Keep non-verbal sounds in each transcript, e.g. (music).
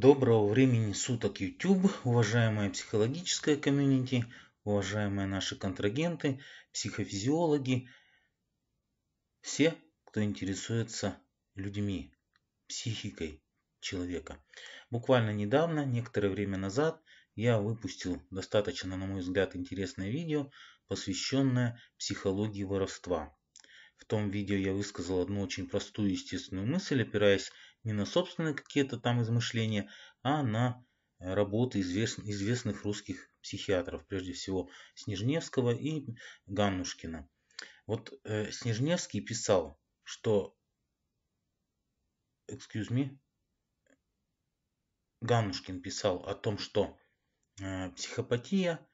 Доброго времени суток YouTube, уважаемая психологическая комьюнити, уважаемые наши контрагенты, психофизиологи, все, кто интересуется людьми, психикой человека. Буквально недавно, некоторое время назад, я выпустил достаточно, на мой взгляд, интересное видео, посвященное психологии воровства. В том видео я высказал одну очень простую естественную мысль, опираясь не на собственные какие-то там измышления, а на э, работы известных, известных русских психиатров, прежде всего Снежневского и Ганнушкина. Вот э, Снежневский писал, что... Excuse me. Ганнушкин писал о том, что э, психопатия,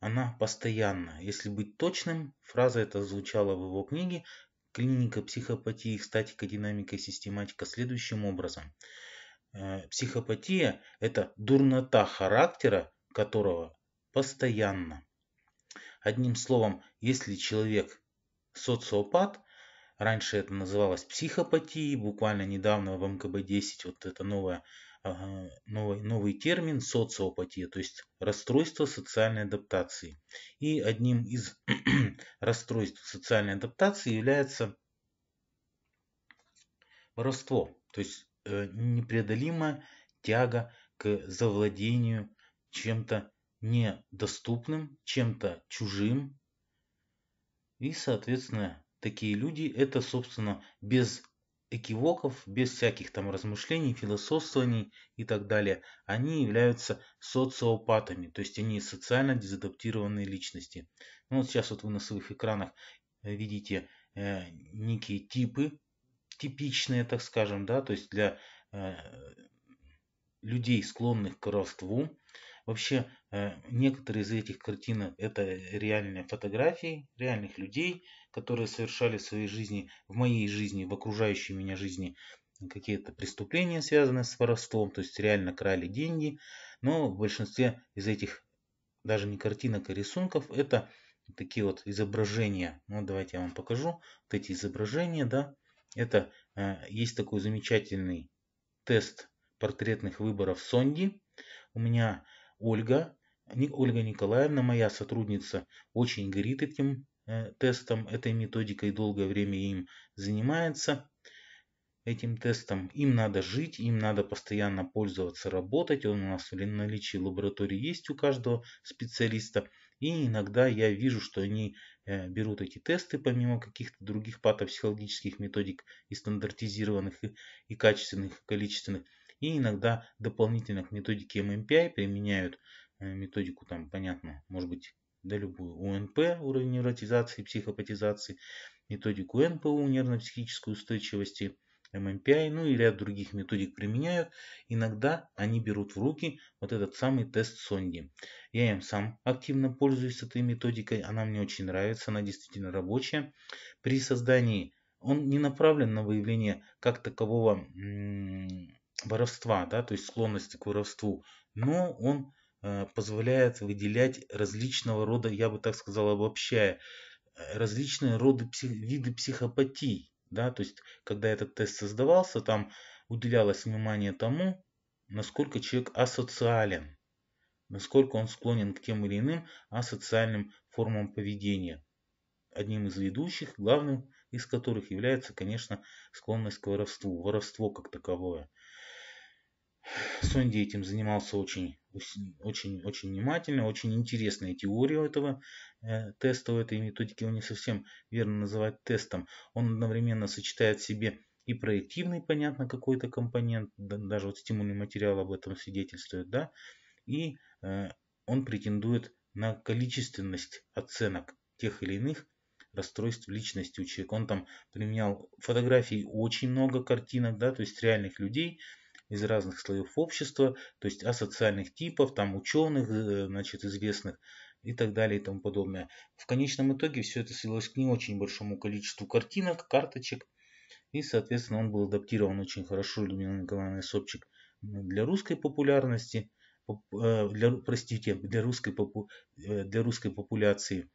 она постоянна. Если быть точным, фраза эта звучала в его книге клиника психопатии, статика, динамика, систематика следующим образом. Э, психопатия – это дурнота характера, которого постоянно. Одним словом, если человек социопат, раньше это называлось психопатией, буквально недавно в МКБ-10 вот это новое новый, новый термин социопатия, то есть расстройство социальной адаптации. И одним из (clears throat) расстройств социальной адаптации является воровство, то есть э, непреодолимая тяга к завладению чем-то недоступным, чем-то чужим. И, соответственно, такие люди это, собственно, без экивоков, без всяких там размышлений, философствований и так далее, они являются социопатами, то есть они социально дезадаптированные личности. Ну, вот сейчас вот вы на своих экранах э, видите э, некие типы, типичные, так скажем, да, то есть для э, людей, склонных к воровству, Вообще, э, некоторые из этих картин это реальные фотографии реальных людей, которые совершали в своей жизни, в моей жизни, в окружающей меня жизни какие-то преступления, связанные с воровством, то есть реально крали деньги. Но в большинстве из этих даже не картинок, а рисунков, это такие вот изображения. Ну, давайте я вам покажу. Вот эти изображения, да, это э, есть такой замечательный тест портретных выборов Сонди. У меня Ольга, Ольга Николаевна, моя сотрудница, очень горит этим э, тестом, этой методикой, долгое время им занимается, этим тестом. Им надо жить, им надо постоянно пользоваться, работать. Он у нас в наличии лаборатории есть у каждого специалиста. И иногда я вижу, что они э, берут эти тесты, помимо каких-то других патопсихологических методик и стандартизированных, и, качественных, и количественных, и иногда дополнительных к методике MMPI применяют э, методику, там, понятно, может быть, да любую УНП, уровень невротизации, психопатизации, методику НПУ, нервно-психической устойчивости, ММПИ, ну и ряд других методик применяют. Иногда они берут в руки вот этот самый тест Сонди. Я им сам активно пользуюсь этой методикой, она мне очень нравится, она действительно рабочая. При создании он не направлен на выявление как такового -м, воровства, да, то есть склонности к воровству, но он э, позволяет выделять различного рода, я бы так сказал, обобщая, э, различные роды, псих, виды психопатий, да, то есть когда этот тест создавался, там уделялось внимание тому, насколько человек асоциален, насколько он склонен к тем или иным асоциальным формам поведения. Одним из ведущих, главным из которых является, конечно, склонность к воровству, воровство как таковое. Сонди этим занимался очень, очень, очень внимательно, очень интересная теория этого э, теста, у этой методики, его не совсем верно называть тестом. Он одновременно сочетает в себе и проективный, понятно, какой-то компонент, да, даже вот стимульный материал об этом свидетельствует, да, и э, он претендует на количественность оценок тех или иных расстройств личности у человека. Он там применял фотографий очень много картинок, да, то есть реальных людей, из разных слоев общества, то есть асоциальных типов, там ученых, э, значит, известных и так далее и тому подобное. В конечном итоге все это свелось к не очень большому количеству картинок, карточек, и, соответственно, он был адаптирован очень хорошо Людмилой Николаевной Собчик для русской популярности, э, для, простите, для русской, э, для русской популяции.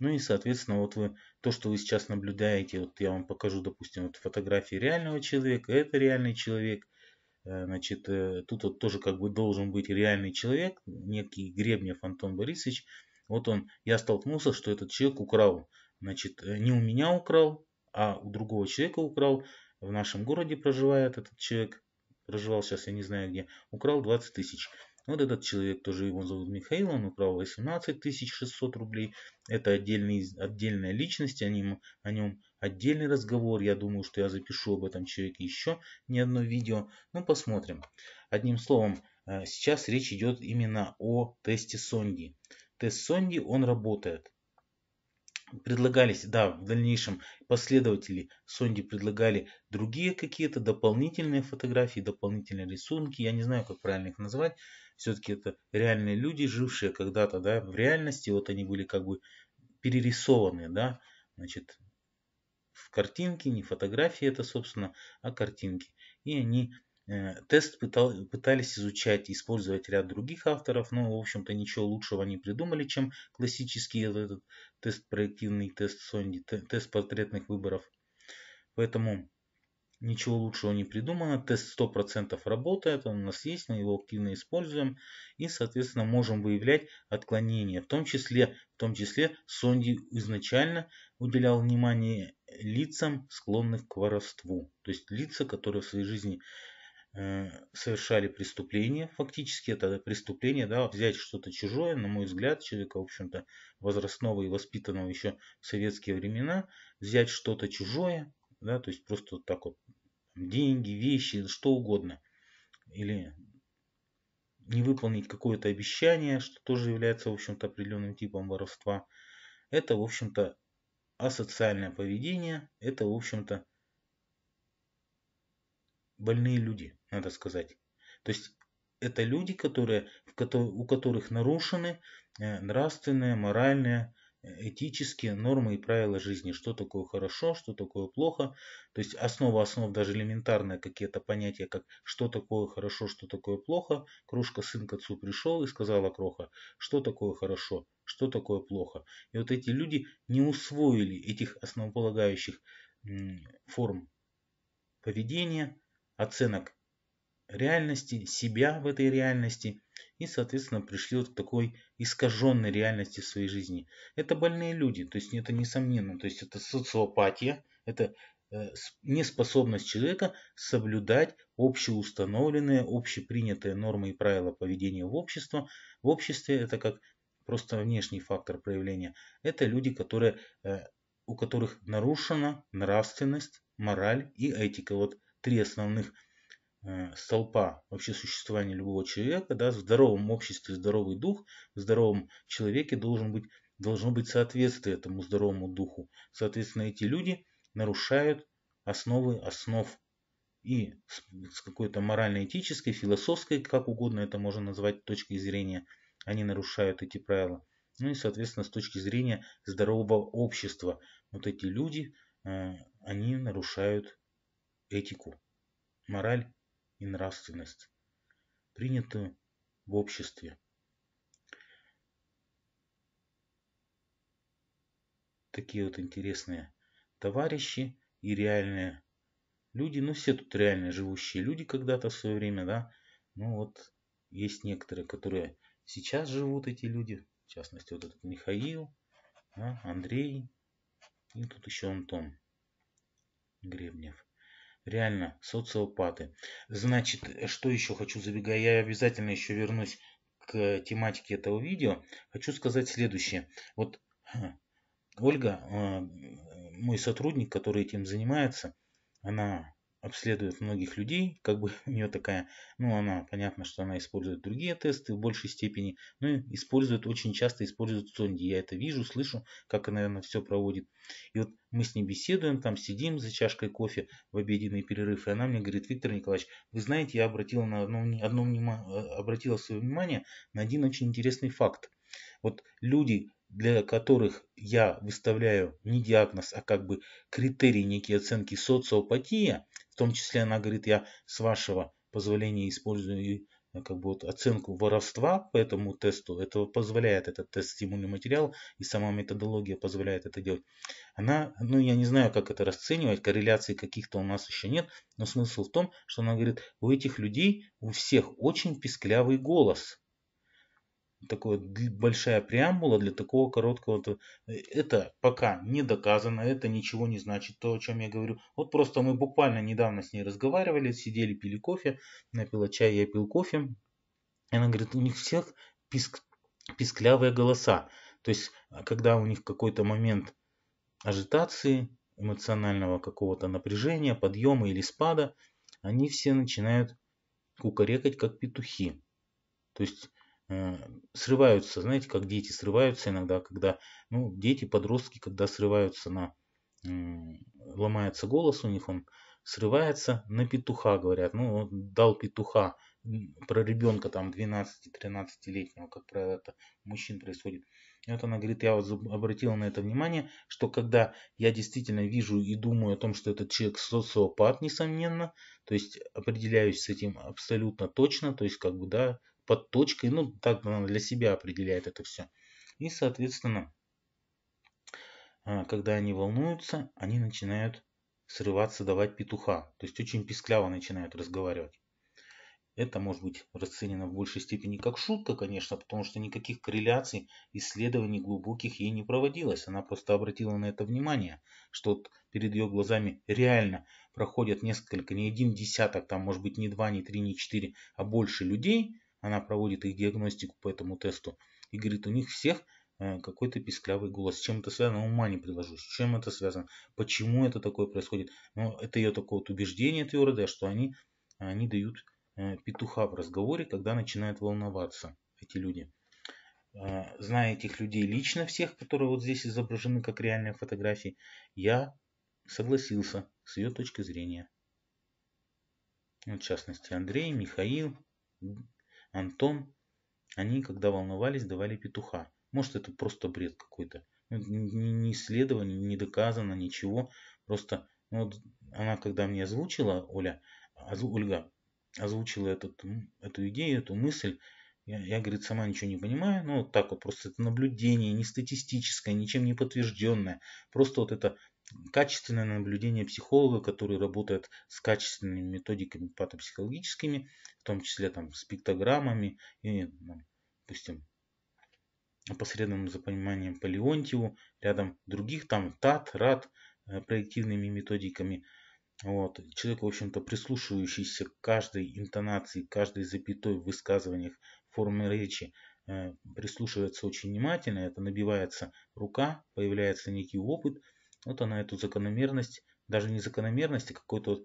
Ну и, соответственно, вот вы, то, что вы сейчас наблюдаете, вот я вам покажу, допустим, вот фотографии реального человека, это реальный человек, Э, значит, э, тут вот тоже как бы должен быть реальный человек, некий Гребнев Антон Борисович. Вот он, я столкнулся, что этот человек украл. Значит, э, не у меня украл, а у другого человека украл. В нашем городе проживает этот человек, проживал сейчас, я не знаю где, украл 20 тысяч. Вот этот человек, тоже его зовут Михаил, он украл 18 600 рублей. Это отдельный, отдельная личность, о нем, о нем отдельный разговор. Я думаю, что я запишу об этом человеке еще не одно видео. Ну, посмотрим. Одним словом, э, сейчас речь идет именно о тесте Сонди. Тест Сонди, он работает. Предлагались, да, в дальнейшем последователи Сонди предлагали другие какие-то дополнительные фотографии, дополнительные рисунки. Я не знаю, как правильно их назвать. Все-таки это реальные люди, жившие когда-то да, в реальности. Вот они были как бы перерисованы, да, значит, в картинке, не фотографии это, собственно, а картинки. И они э, Тест пытал, пытались изучать, использовать ряд других авторов, но, в общем-то, ничего лучшего не придумали, чем классический этот тест проективный, тест Сонди, тест портретных выборов. Поэтому ничего лучшего не придумано. Тест 100% работает, он у нас есть, мы его активно используем. И, соответственно, можем выявлять отклонения, в том числе, в том числе Сонди изначально уделял внимание лицам, склонных к воровству. То есть лица, которые в своей жизни э, совершали преступления, фактически это преступление, да, взять что-то чужое, на мой взгляд, человека, в общем-то, возрастного и воспитанного еще в советские времена, взять что-то чужое, да, то есть просто вот так вот, деньги, вещи, что угодно, или не выполнить какое-то обещание, что тоже является, в общем-то, определенным типом воровства, это, в общем-то, а социальное поведение – это, в общем-то, больные люди, надо сказать. То есть это люди, которые, у которых нарушены э, нравственные, моральные этические нормы и правила жизни, что такое хорошо, что такое плохо. То есть основа основ, даже элементарные какие-то понятия, как что такое хорошо, что такое плохо. Кружка сын к отцу пришел и сказала Кроха, что такое хорошо, что такое плохо. И вот эти люди не усвоили этих основополагающих форм поведения, оценок реальности, себя в этой реальности и, соответственно, пришли вот к такой искаженной реальности в своей жизни. Это больные люди, то есть это несомненно, то есть это социопатия, это э, неспособность человека соблюдать общеустановленные, общепринятые нормы и правила поведения в обществе. В обществе это как просто внешний фактор проявления. Это люди, которые, э, у которых нарушена нравственность, мораль и этика. Вот три основных Э, столпа вообще существования любого человека, да, в здоровом обществе здоровый дух, в здоровом человеке должен быть, должно быть соответствие этому здоровому духу. Соответственно, эти люди нарушают основы основ и с какой-то морально-этической, философской, как угодно это можно назвать, точки зрения, они нарушают эти правила. Ну и, соответственно, с точки зрения здорового общества, вот эти люди, э, они нарушают этику, мораль и нравственность, приняты в обществе. Такие вот интересные товарищи и реальные люди, ну все тут реально живущие люди когда-то в свое время, да, ну вот есть некоторые, которые сейчас живут эти люди, в частности вот этот Михаил, да, Андрей и тут еще Антон Гребнев. Реально, социопаты. Значит, что еще хочу забегая, я обязательно еще вернусь к тематике этого видео. Хочу сказать следующее. Вот (clears throat) Ольга, э, мой сотрудник, который этим занимается, она обследует многих людей, как бы (laughs) у нее такая, ну она, понятно, что она использует другие тесты в большей степени, но использует, очень часто использует Сонди. Я это вижу, слышу, как она, наверное, все проводит. И вот мы с ней беседуем, там сидим за чашкой кофе в обеденный перерыв, и она мне говорит, Виктор Николаевич, вы знаете, я обратила, на одно, одно внимание, э, обратила свое внимание на один очень интересный факт. Вот люди, для которых я выставляю не диагноз, а как бы критерий некие оценки социопатия, в том числе она говорит, я с вашего позволения использую э, как бы вот оценку воровства по этому тесту, это позволяет этот тест стимульный материал, и сама методология позволяет это делать. Она, ну я не знаю, как это расценивать, корреляции каких-то у нас еще нет, но смысл в том, что она говорит, у этих людей, у всех очень писклявый голос такая большая преамбула для такого короткого. Э, это пока не доказано, это ничего не значит, то, о чем я говорю. Вот просто мы буквально недавно с ней разговаривали, сидели, пили кофе, она пила чай, я пил кофе. И она говорит, у них всех писк, писклявые голоса. То есть, а, когда у них какой-то момент ажитации, эмоционального какого-то напряжения, подъема или спада, они все начинают кукарекать как петухи. То есть Э, срываются, знаете, как дети срываются иногда, когда, ну, дети, подростки, когда срываются на, ломается голос у них, он срывается на петуха, говорят, ну, дал петуха, про ребенка там 12-13-летнего, как правило, это мужчин происходит. И вот она говорит, я вот обратила на это внимание, что когда я действительно вижу и думаю о том, что этот человек социопат, несомненно, то есть определяюсь с этим абсолютно точно, то есть как бы, да, под точкой, ну, так она для себя определяет это все. И, соответственно, а, когда они волнуются, они начинают срываться, давать петуха. То есть очень пискляво начинают разговаривать. Это может быть расценено в большей степени как шутка, конечно, потому что никаких корреляций, исследований глубоких ей не проводилось. Она просто обратила на это внимание, что вот перед ее глазами реально проходят несколько, не один десяток, там может быть не два, не три, не четыре, а больше людей, она проводит их диагностику по этому тесту. И говорит, у них всех э, какой-то писклявый голос. С чем это связано, ума не приложу. С чем это связано? Почему это такое происходит? Ну, это ее такое вот убеждение твердое, что они, они дают э, петуха в разговоре, когда начинают волноваться эти люди. Э, зная этих людей лично, всех, которые вот здесь изображены как реальные фотографии, я согласился с ее точки зрения. Ну, в частности, Андрей, Михаил, Антон, они, когда волновались, давали петуха. Может, это просто бред какой-то. Ну, не исследовано, не доказано, ничего. Просто ну, вот она, когда мне озвучила, Оля, озв... Ольга, озвучила этот, эту идею, эту мысль, я, я, говорит, сама ничего не понимаю, ну вот так вот, просто это наблюдение, не статистическое, ничем не подтвержденное, просто вот это качественное наблюдение психолога, который работает с качественными методиками патопсихологическими, в том числе там, с пиктограммами и, ну, допустим, опосредованным за пониманием по Леонтьеву, рядом других, там ТАТ, РАД, э, проективными методиками. Вот. Человек, в общем-то, прислушивающийся к каждой интонации, каждой запятой в высказываниях, формы речи, э, прислушивается очень внимательно, это набивается рука, появляется некий опыт – вот она эту закономерность, даже не закономерность, а какое-то вот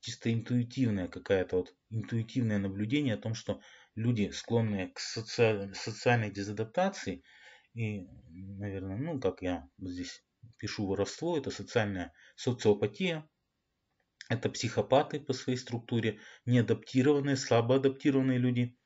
чисто интуитивное какое то вот интуитивное наблюдение о том, что люди, склонные к соци... социальной дезадаптации, и, наверное, ну, как я здесь пишу воровство, это социальная социопатия, это психопаты по своей структуре, неадаптированные, слабо адаптированные люди.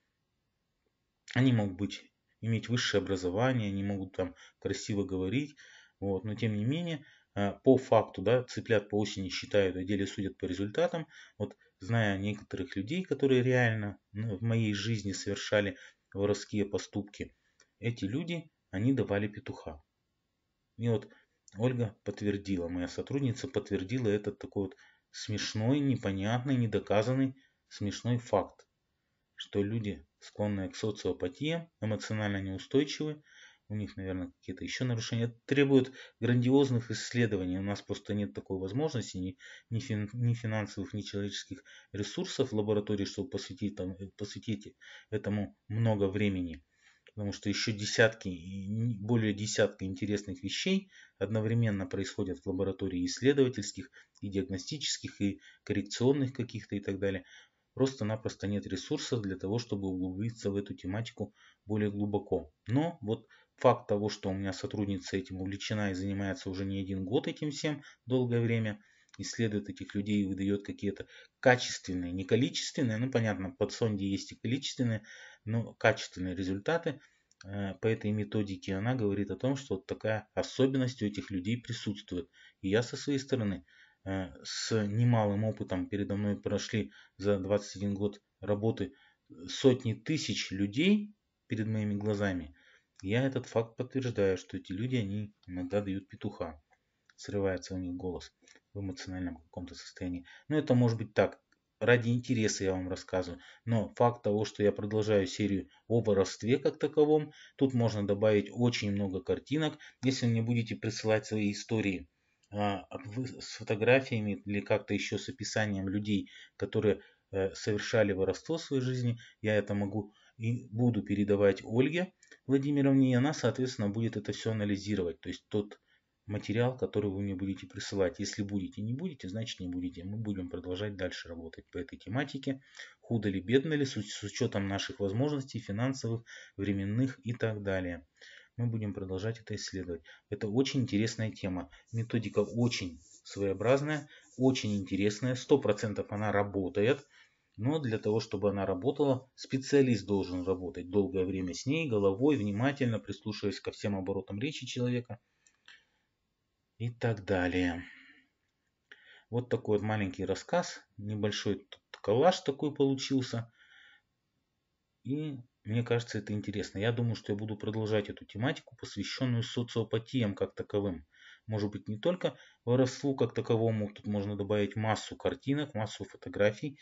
Они могут быть, иметь высшее образование, они могут там красиво говорить, вот, но тем не менее, э, по факту, да, цыплят по осени считают, а деле судят по результатам. Вот зная некоторых людей, которые реально ну, в моей жизни совершали воровские поступки, эти люди, они давали петуха. И вот Ольга подтвердила, моя сотрудница подтвердила этот такой вот смешной, непонятный, недоказанный смешной факт, что люди, склонные к социопатии, эмоционально неустойчивы, у них, наверное, какие-то еще нарушения. требуют грандиозных исследований. У нас просто нет такой возможности, ни, ни, фин, ни финансовых, ни человеческих ресурсов в лаборатории, чтобы посвятить, там, э, посвятить этому много времени. Потому что еще десятки, более десятка интересных вещей одновременно происходят в лаборатории исследовательских, и диагностических, и коррекционных каких-то и так далее. Просто-напросто нет ресурсов для того, чтобы углубиться в эту тематику более глубоко. Но вот факт того, что у меня сотрудница этим увлечена и занимается уже не один год этим всем долгое время, исследует этих людей и выдает какие-то качественные, не количественные, ну понятно, под сонде есть и количественные, но качественные результаты э, по этой методике, она говорит о том, что вот такая особенность у этих людей присутствует. И я со своей стороны э, с немалым опытом передо мной прошли за 21 год работы сотни тысяч людей перед моими глазами – я этот факт подтверждаю, что эти люди, они иногда дают петуха. Срывается у них голос в эмоциональном каком-то состоянии. Но ну, это может быть так. Ради интереса я вам рассказываю. Но факт того, что я продолжаю серию о воровстве как таковом, тут можно добавить очень много картинок, если мне будете присылать свои истории а, с фотографиями или как-то еще с описанием людей, которые э, совершали воровство в своей жизни, я это могу и буду передавать Ольге. Владимировне, и она, соответственно, будет это все анализировать. То есть тот материал, который вы мне будете присылать. Если будете, не будете, значит не будете. Мы будем продолжать дальше работать по этой тематике. Худо ли, бедно ли, с, учетом наших возможностей финансовых, временных и так далее. Мы будем продолжать это исследовать. Это очень интересная тема. Методика очень своеобразная, очень интересная. 100% она работает. Но для того, чтобы она работала, специалист должен работать долгое время с ней, головой, внимательно прислушиваясь ко всем оборотам речи человека и так далее. Вот такой вот маленький рассказ, небольшой коллаж такой получился. И мне кажется, это интересно. Я думаю, что я буду продолжать эту тематику, посвященную социопатиям как таковым. Может быть, не только воровству как таковому, тут можно добавить массу картинок, массу фотографий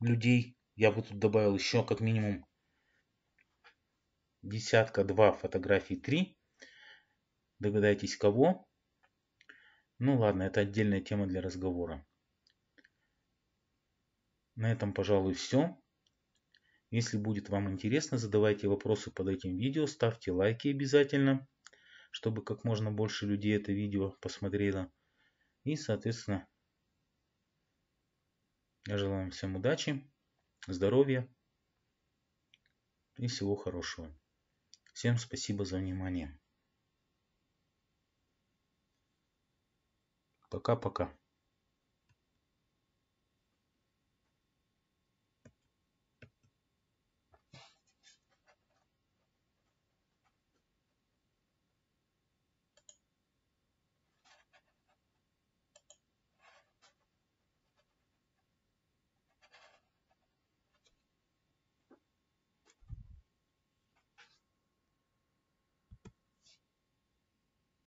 людей. Я бы тут добавил еще как минимум десятка, два фотографии три. Догадайтесь, кого? Ну ладно, это отдельная тема для разговора. На этом, пожалуй, все. Если будет вам интересно, задавайте вопросы под этим видео, ставьте лайки обязательно, чтобы как можно больше людей это видео посмотрело. И, соответственно, я желаю вам всем удачи, здоровья и всего хорошего. Всем спасибо за внимание. Пока-пока.